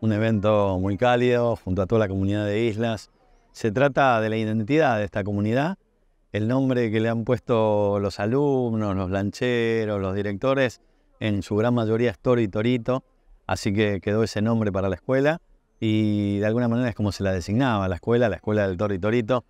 Un evento muy cálido junto a toda la comunidad de islas. Se trata de la identidad de esta comunidad, el nombre que le han puesto los alumnos, los lancheros, los directores, en su gran mayoría es Toro y Torito, así que quedó ese nombre para la escuela y de alguna manera es como se la designaba la escuela, la escuela del Toro y Torito.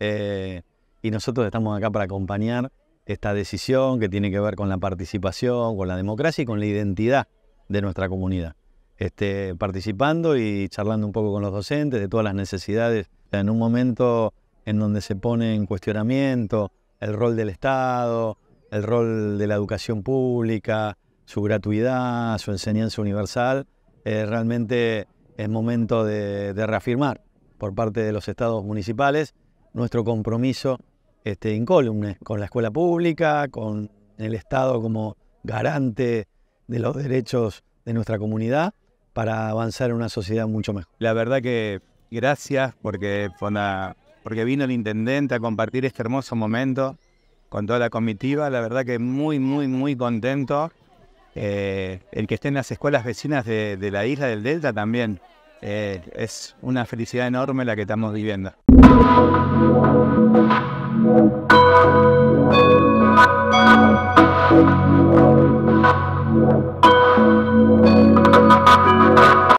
Eh, y nosotros estamos acá para acompañar esta decisión que tiene que ver con la participación, con la democracia y con la identidad de nuestra comunidad. Este, participando y charlando un poco con los docentes de todas las necesidades. en un momento en donde se pone en cuestionamiento el rol del Estado, el rol de la educación pública, su gratuidad, su enseñanza universal, eh, realmente es momento de, de reafirmar por parte de los estados municipales nuestro compromiso este, eh, con la escuela pública, con el Estado como garante de los derechos de nuestra comunidad para avanzar en una sociedad mucho mejor. La verdad que gracias porque, vino el intendente a compartir este hermoso momento con toda la comitiva. La verdad que muy, muy, muy contento. Eh, el que esté en las escuelas vecinas de, la isla del Delta también. Eh, es una felicidad enorme la que estamos viviendo. Thank you.